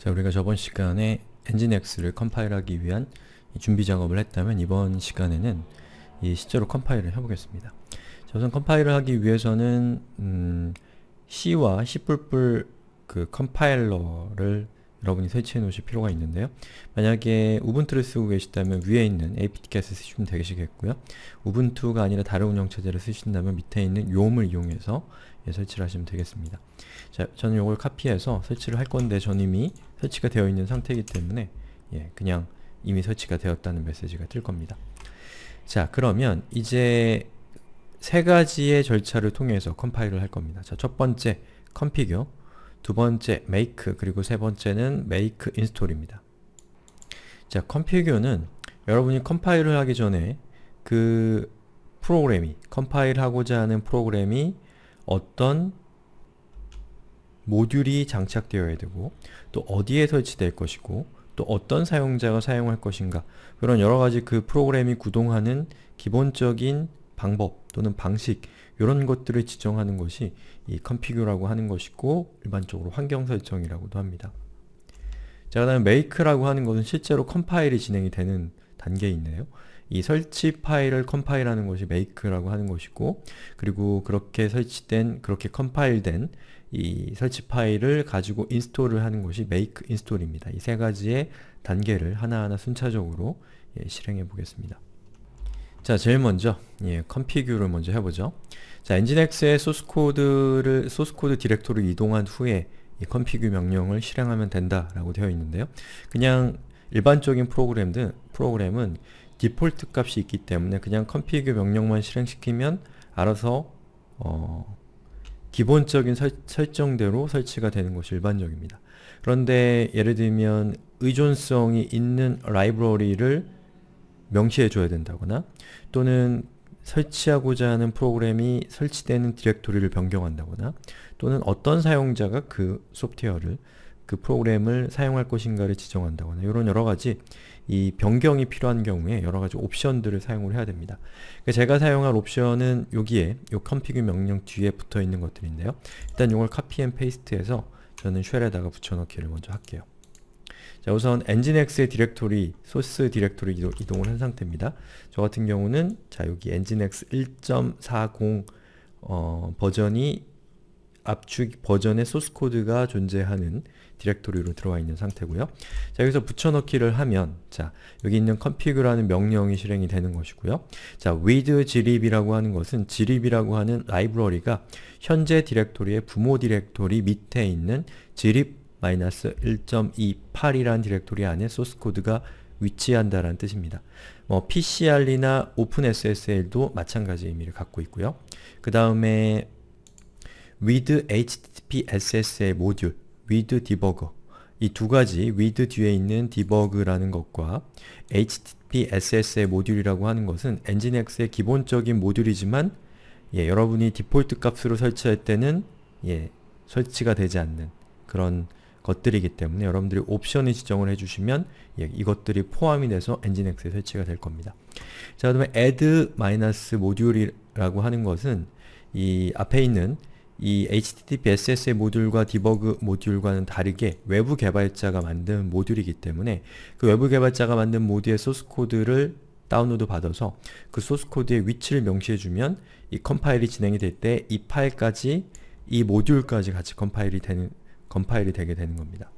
자, 우리가 저번 시간에 엔진엑스를 컴파일하기 위한 준비 작업을 했다면 이번 시간에는 이 실제로 컴파일을 해보겠습니다. 자, 우선 컴파일을 하기 위해서는 음, C와 C++ 그 컴파일러를 여러분이 설치해 놓으실 필요가 있는데요. 만약에 우분투를 쓰고 계시다면 위에 있는 a p t c a t 쓰시면 되시겠고요. 우분투가 아니라 다른 운영체제를 쓰신다면 밑에 있는 요음을 이용해서 예, 설치를 하시면 되겠습니다. 자, 저는 이걸 카피해서 설치를 할 건데 전 이미 설치가 되어 있는 상태이기 때문에 예, 그냥 이미 설치가 되었다는 메시지가 뜰 겁니다. 자, 그러면 이제 세 가지의 절차를 통해서 컴파일을 할 겁니다. 자, 첫 번째, 컴피규 두 번째 make 그리고 세 번째는 make install입니다. 자, 컴피규어는 여러분이 컴파일을 하기 전에 그 프로그램이 컴파일하고자 하는 프로그램이 어떤 모듈이 장착되어야 되고 또 어디에 설치될 것이고 또 어떤 사용자가 사용할 것인가 그런 여러가지 그 프로그램이 구동하는 기본적인 방법 또는 방식 이런 것들을 지정하는 것이 이컴피규라고 하는 것이고 일반적으로 환경 설정이라고도 합니다. 자, 그 다음에 make라고 하는 것은 실제로 컴파일이 진행이 되는 단계에있네요이 설치 파일을 컴파일하는 것이 make라고 하는 것이고 그리고 그렇게 설치된, 그렇게 컴파일된 이 설치 파일을 가지고 인스톨을 하는 것이 make install입니다. 이 세 가지의 단계를 하나하나 순차적으로 예, 실행해 보겠습니다. 자, 제일 먼저 예, 컨피규를 먼저 해보죠. 자, 엔진엑스의 소스코드를 소스코드 디렉토로 이동한 후에 이 컨피규 명령을 실행하면 된다라고 되어 있는데요. 그냥 일반적인 프로그램들 프로그램은 디폴트 값이 있기 때문에 그냥 컨피규 명령만 실행시키면 알아서 어, 기본적인 설, 설정대로 설치가 되는 것이 일반적입니다. 그런데 예를 들면 의존성이 있는 라이브러리를 명시해 줘야 된다거나 또는 설치하고자 하는 프로그램이 설치되는 디렉토리를 변경한다거나 또는 어떤 사용자가 그 소프트웨어를 그 프로그램을 사용할 것인가를 지정한다거나 이런 여러가지 이 변경이 필요한 경우에 여러가지 옵션들을 사용을 해야 됩니다. 그러니까 제가 사용할 옵션은 여기에 이 컨피규 명령 뒤에 붙어 있는 것들인데요. 일단 이걸 카피 앤 페이스트해서 저는 쉘에다가 붙여넣기를 먼저 할게요. 자, 우선 엔진엑스의 디렉토리, 소스 디렉토리 이동, 이동을 한 상태입니다. 저 같은 경우는 자, 여기 엔진엑스 1.40 어, 버전이 압축 버전의 소스 코드가 존재하는 디렉토리로 들어와 있는 상태고요. 자, 여기서 붙여넣기를 하면 자, 여기 있는 config라는 명령이 실행이 되는 것이고요. 자, with g l i b 이라고 하는 것은 g l i b 이라고 하는 라이브러리가 현재 디렉토리의 부모 디렉토리 밑에 있는 glib 마이너스 1.28이라는 디렉토리 안에 소스코드가 위치한다라는 뜻입니다. 뭐 PCR이나 OpenSSL도 마찬가지 의미를 갖고 있고요. 그 다음에 with http ssl 모듈, with debugger 이 두 가지 with 뒤에 있는 debug라는 것과 http ssl 모듈이라고 하는 것은 엔진엑스의 기본적인 모듈이지만 예, 여러분이 디폴트 값으로 설치할 때는 예, 설치가 되지 않는 그런 것들이기 때문에 여러분들이 옵션을 지정을 해주시면 예, 이것들이 포함이 돼서 엔진엑스에 설치가 될 겁니다. 자, 그 다음에 add-module이라고 하는 것은 이 앞에 있는 이 HTTP SS의 모듈과 디버그 모듈과는 다르게 외부 개발자가 만든 모듈이기 때문에 그 외부 개발자가 만든 모듈의 소스 코드를 다운로드 받아서 그 소스 코드의 위치를 명시해주면 이 컴파일이 진행이 될 때 이 파일까지 이 모듈까지 같이 컴파일이 되는, 건파일이 되게 되는 겁니다.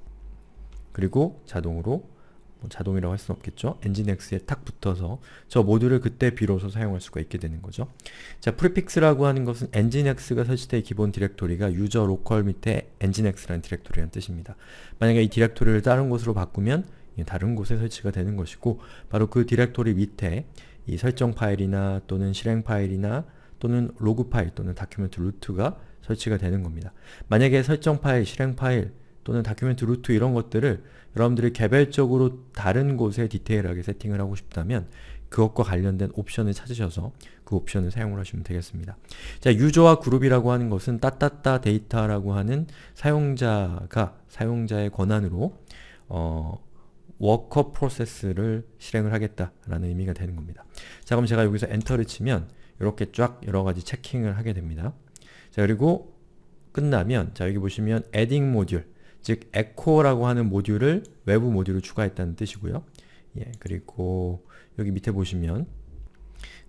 그리고 자동으로 뭐 자동이라고 할 수는 없겠죠. 엔진엑스에 탁 붙어서 저 모듈을 그때 비로소 사용할 수가 있게 되는 거죠. 자, 프리픽스라고 하는 것은 엔진엑스가 설치된 기본 디렉토리가 유저 로컬 밑에 엔진엑스라는 디렉토리란 뜻입니다. 만약에 이 디렉토리를 다른 곳으로 바꾸면 다른 곳에 설치가 되는 것이고 바로 그 디렉토리 밑에 이 설정 파일이나 또는 실행 파일이나 또는 로그 파일 또는 다큐멘트 루트가 설치가 되는 겁니다. 만약에 설정 파일, 실행 파일 또는 다큐멘트 루트 이런 것들을 여러분들이 개별적으로 다른 곳에 디테일하게 세팅을 하고 싶다면 그것과 관련된 옵션을 찾으셔서 그 옵션을 사용을 하시면 되겠습니다. 자, 유저와 그룹이라고 하는 것은 따따따 데이터라고 하는 사용자가 사용자의 권한으로 어, 워커 프로세스를 실행을 하겠다라는 의미가 되는 겁니다. 자, 그럼 제가 여기서 엔터를 치면 이렇게 쫙 여러가지 체킹을 하게 됩니다. 자 그리고 끝나면 자 여기 보시면 adding module 즉 echo라고 하는 모듈을 외부 모듈을 추가했다는 뜻이고요. 예, 그리고 여기 밑에 보시면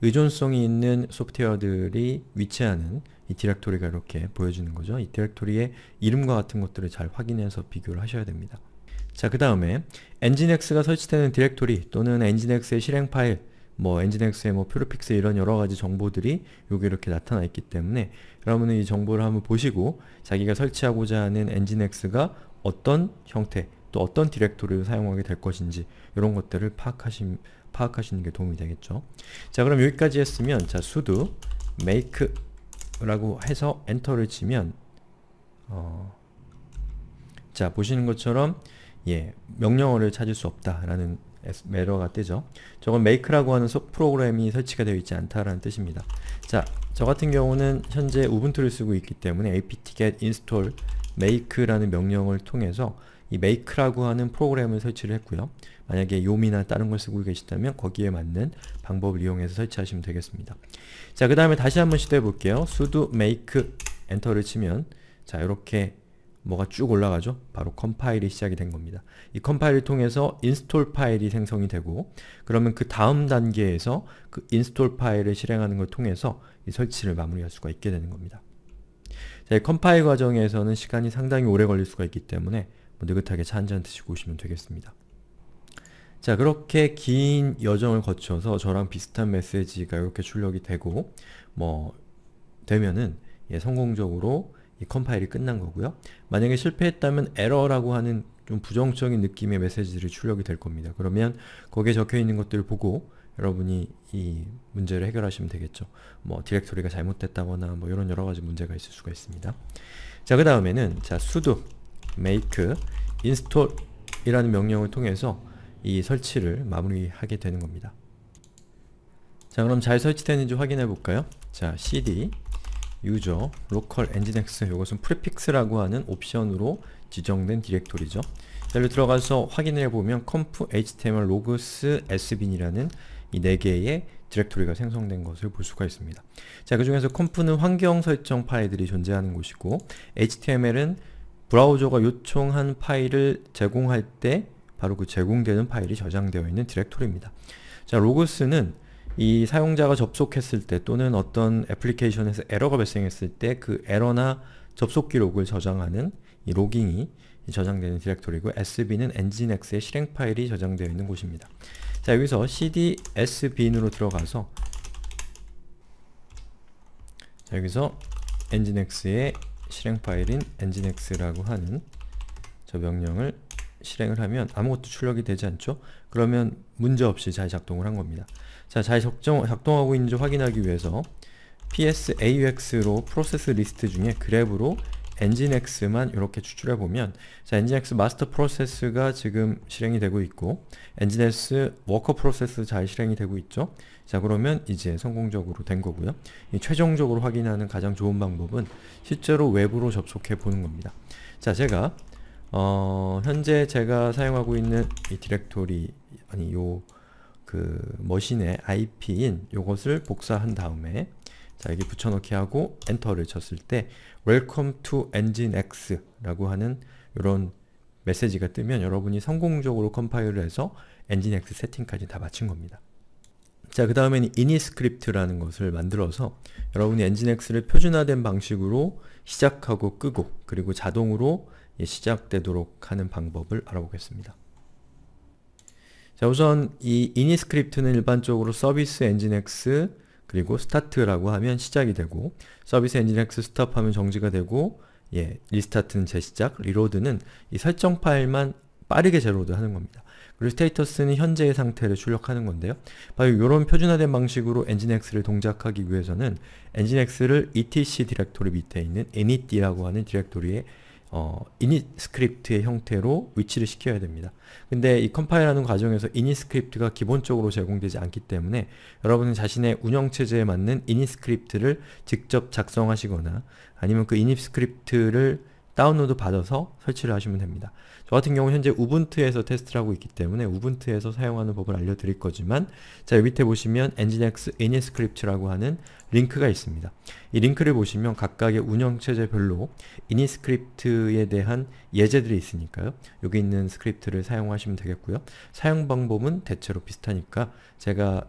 의존성이 있는 소프트웨어들이 위치하는 이 디렉토리가 이렇게 보여지는 거죠. 이 디렉토리의 이름과 같은 것들을 잘 확인해서 비교를 하셔야 됩니다. 자, 그 다음에 엔진엑스가 설치되는 디렉토리 또는 엔진엑스의 실행 파일, 뭐 엔진엑스의 뭐 퓨르픽스 이런 여러 가지 정보들이 여기 이렇게 나타나 있기 때문에 여러분은 이 정보를 한번 보시고 자기가 설치하고자 하는 엔진엑스가 어떤 형태, 또 어떤 디렉토리를 사용하게 될 것인지 이런 것들을 파악하시, 파악하시는 게 도움이 되겠죠. 자 그럼 여기까지 했으면 자 sudo make라고 해서 엔터를 치면 어, 자 보시는 것처럼 예 명령어를 찾을 수 없다라는 에러가 뜨죠. 저건 make라고 하는 프로그램이 설치가 되어 있지 않다라는 뜻입니다. 자, 저 같은 경우는 현재 우분투를 쓰고 있기 때문에 apt-get install make라는 명령을 통해서 이 make라고 하는 프로그램을 설치를 했고요. 만약에 요미나 다른 걸 쓰고 계시다면 거기에 맞는 방법을 이용해서 설치하시면 되겠습니다. 자, 그 다음에 다시 한번 시도해 볼게요. sudo make 엔터를 치면 자, 이렇게 뭐가 쭉 올라가죠? 바로 컴파일이 시작이 된 겁니다. 이 컴파일을 통해서 인스톨 파일이 생성이 되고 그러면 그 다음 단계에서 그 인스톨 파일을 실행하는 걸 통해서 이 설치를 마무리할 수가 있게 되는 겁니다. 자, 이 컴파일 과정에서는 시간이 상당히 오래 걸릴 수가 있기 때문에 뭐 느긋하게 차한잔 드시고 오시면 되겠습니다. 자 그렇게 긴 여정을 거쳐서 저랑 비슷한 메시지가 이렇게 출력이 되고 뭐 되면은 예, 성공적으로 이 컴파일이 끝난 거고요. 만약에 실패했다면 에러라고 하는 좀 부정적인 느낌의 메시지들이 출력이 될 겁니다. 그러면 거기에 적혀 있는 것들을 보고 여러분이 이 문제를 해결하시면 되겠죠. 뭐 디렉토리가 잘못됐다거나 뭐 이런 여러 가지 문제가 있을 수가 있습니다. 자, 그 다음에는 자 sudo make install 이라는 명령을 통해서 이 설치를 마무리하게 되는 겁니다. 자, 그럼 잘 설치되는지 확인해 볼까요? 자, cd 유저 로컬 nginx 이것은 프리픽스라고 하는 옵션으로 지정된 디렉토리죠. 여기 들어가서 확인해 보면 컴프 html logs sbin이라는 이 네 개의 디렉토리가 생성된 것을 볼 수가 있습니다. 자, 그 중에서 컴프는 환경 설정 파일들이 존재하는 곳이고 html은 브라우저가 요청한 파일을 제공할 때 바로 그 제공되는 파일이 저장되어 있는 디렉토리입니다. 자, 로그스는 이 사용자가 접속했을 때 또는 어떤 애플리케이션에서 에러가 발생했을 때 그 에러나 접속 기록을 저장하는 이 로깅이 저장되는 디렉토리고 sb는 nginx의 실행 파일이 저장되어 있는 곳입니다. 자 여기서 cd sbin으로 들어가서 자 여기서 nginx의 실행 파일인 nginx라고 하는 저 명령을 실행을 하면 아무것도 출력이 되지 않죠? 그러면 문제없이 잘 작동을 한 겁니다. 자, 잘 작동, 작동하고 있는지 확인하기 위해서 psaux로 프로세스 리스트 중에 그래브로 엔진X만 이렇게 추출해 보면 자 엔진X 마스터 프로세스가 지금 실행이 되고 있고 엔진X 워커 프로세스 잘 실행이 되고 있죠 자 그러면 이제 성공적으로 된 거고요 이 최종적으로 확인하는 가장 좋은 방법은 실제로 웹으로 접속해 보는 겁니다 자 제가 어, 현재 제가 사용하고 있는 이 디렉토리 아니 요그 머신의 IP인 요것을 복사한 다음에 자 여기 붙여넣기 하고 엔터를 쳤을 때 Welcome to e Nginx e 라고 하는 이런 메시지가 뜨면 여러분이 성공적으로 컴파일을 해서 엔진엑스 세팅까지 다 마친 겁니다. 자, 그 다음에는 i i n s c r i p t 라는 것을 만들어서 여러분이 엔진엑스를 표준화된 방식으로 시작하고 끄고 그리고 자동으로 예, 시작되도록 하는 방법을 알아보겠습니다. 자 우선 이 이니스크립트는 일반적으로 서비스 엔진X 그리고 스타트라고 하면 시작이 되고 서비스 엔진X 스탑하면 정지가 되고 예, 리스타트는 재시작, 리로드는 이 설정 파일만 빠르게 재로드하는 겁니다. 그리고 스테이터스는 현재의 상태를 출력하는 건데요. 바로 이런 표준화된 방식으로 엔진X를 동작하기 위해서는 엔진X를 etc 디렉토리 밑에 있는 i n i e t 라고 하는 디렉토리에 어, init 스크립트의 형태로 위치를 시켜야 됩니다. 근데 이 컴파일하는 과정에서 init 스크립트가 기본적으로 제공되지 않기 때문에 여러분은 자신의 운영체제에 맞는 init 스크립트를 직접 작성하시거나 아니면 그 init 스크립트를 다운로드 받아서 설치를 하시면 됩니다. 저 같은 경우 현재 우분트에서 테스트를 하고 있기 때문에 우분트에서 사용하는 법을 알려드릴 거지만 자 여기 밑에 보시면 nginx 진 n 스 s c r i p t 라고 하는 링크가 있습니다. 이 링크를 보시면 각각의 운영체제별로 n s c r i p t 에 대한 예제들이 있으니까요. 여기 있는 스크립트를 사용하시면 되겠고요. 사용 방법은 대체로 비슷하니까 제가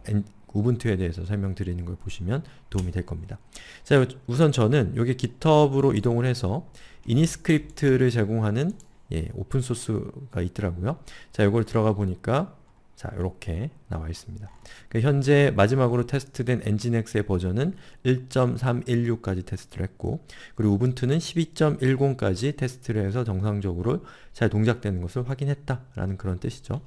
우분투에 대해서 설명드리는 걸 보시면 도움이 될 겁니다. 자, 우선 저는 여기 GitHub으로 이동을 해서 이니스크립트를 제공하는 예, 오픈소스가 있더라고요. 자, 이걸 들어가 보니까 자, 이렇게 나와 있습니다. 그러니까 현재 마지막으로 테스트된 엔진엑스의 버전은 1.316까지 테스트를 했고 그리고 우분투는 12.10까지 테스트를 해서 정상적으로 잘 동작되는 것을 확인했다라는 그런 뜻이죠.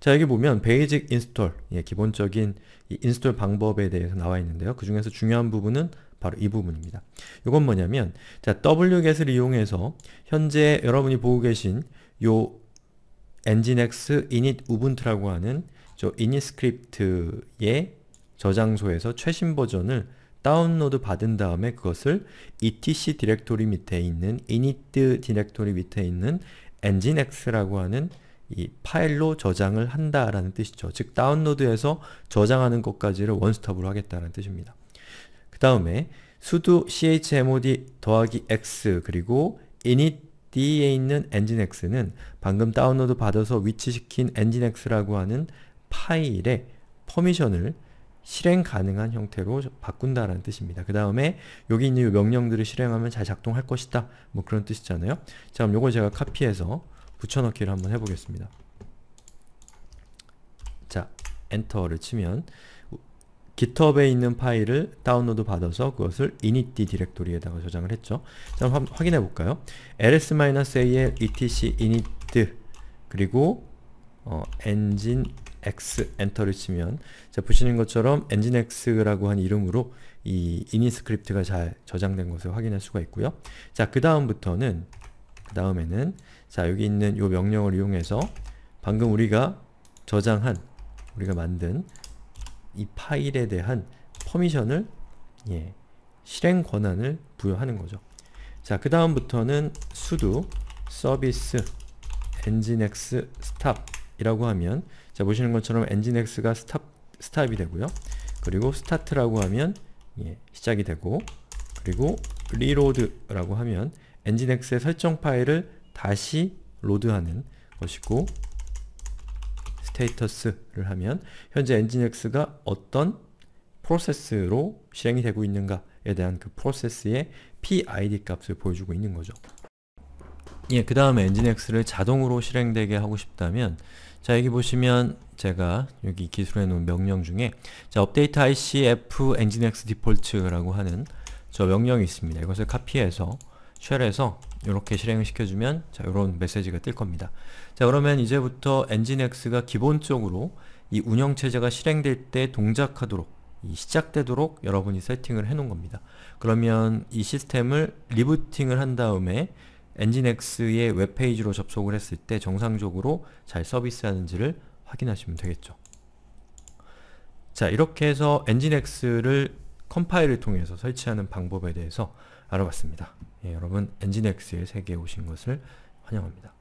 자 여기 보면 베이직 인스톨 예, 기본적인 인스톨 방법에 대해서 나와 있는데요. 그 중에서 중요한 부분은 바로 이 부분입니다. 이건 뭐냐면 자 wget을 이용해서 현재 여러분이 보고 계신 요 nginx init ubuntu라고 하는 저 init 스크립트의 저장소에서 최신 버전을 다운로드 받은 다음에 그것을 etc 디렉토리 밑에 있는 init 디렉토리 밑에 있는 nginx라고 하는 이 파일로 저장을 한다라는 뜻이죠. 즉 다운로드해서 저장하는 것까지를 원스톱으로 하겠다는 뜻입니다. 그 다음에 sudo chmod 더하기 x 그리고 init d에 있는 nginx는 방금 다운로드 받아서 위치시킨 nginx라고 하는 파일의 퍼미션을 실행 가능한 형태로 바꾼다라는 뜻입니다. 그 다음에 여기 있는 명령들을 실행하면 잘 작동할 것이다. 뭐 그런 뜻이잖아요. 자 그럼 요거 제가 카피해서 붙여넣기를 한번 해보겠습니다. 자, 엔터를 치면 GitHub에 있는 파일을 다운로드 받아서 그것을 init 디렉토리에다가 저장을 했죠. 자, 한번 확인해 볼까요? ls-al etc init 그리고 어, engine x 엔터를 치면 자, 보시는 것처럼 엔진엑스라고 한 이름으로 이 이니 스크립트가 잘 저장된 것을 확인할 수가 있고요. 자, 그 다음부터는 그 다음에는 자 여기 있는 이 명령을 이용해서 방금 우리가 저장한 우리가 만든 이 파일에 대한 퍼미션을 예, 실행 권한을 부여하는 거죠. 자, 그 다음부터는 sudo service nginx stop 이라고 하면 자, 보시는 것처럼 nginx가 stop, stop이 되고요. 그리고 start라고 하면 예, 시작이 되고 그리고 reload라고 하면 엔 g i 스의 설정 파일을 다시 로드하는 것이고 스테이터스를 하면 현재 엔 g i 스가 어떤 프로세스로 실행이 되고 있는가에 대한 그 프로세스의 PID 값을 보여주고 있는 거죠. 예, 그 다음에 엔진엑스를 자동으로 실행되게 하고 싶다면 자, 여기 보시면 제가 여기 기술해 놓은 명령 중에 자, update icf nginx default라고 하는 저 명령이 있습니다. 이것을 카피해서 쉘에서 이렇게 실행시켜주면 을자 이런 메시지가 뜰 겁니다. 자 그러면 이제부터 엔진X가 기본적으로 이 운영체제가 실행될 때 동작하도록 시작되도록 여러분이 세팅을 해놓은 겁니다. 그러면 이 시스템을 리부팅을 한 다음에 엔진X의 웹페이지로 접속을 했을 때 정상적으로 잘 서비스하는지를 확인하시면 되겠죠. 자 이렇게 해서 엔진X를 컴파일을 통해서 설치하는 방법에 대해서 알아봤습니다. 예, 여러분 엔진엑스의 세계에 오신 것을 환영합니다.